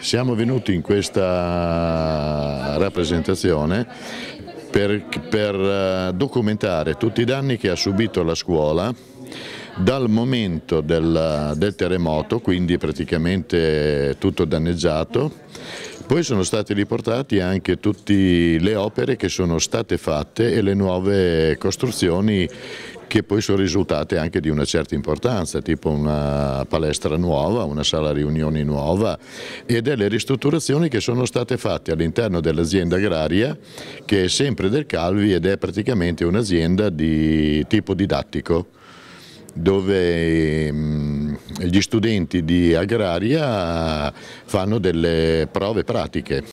Siamo venuti in questa rappresentazione per, per eh, documentare tutti i danni che ha subito la scuola dal momento del, del terremoto, quindi praticamente tutto danneggiato, poi sono stati riportati anche tutte le opere che sono state fatte e le nuove costruzioni che poi sono risultate anche di una certa importanza, tipo una palestra nuova, una sala riunioni nuova e delle ristrutturazioni che sono state fatte all'interno dell'azienda agraria che è sempre del Calvi ed è praticamente un'azienda di tipo didattico dove mm, gli studenti di agraria fanno delle prove pratiche.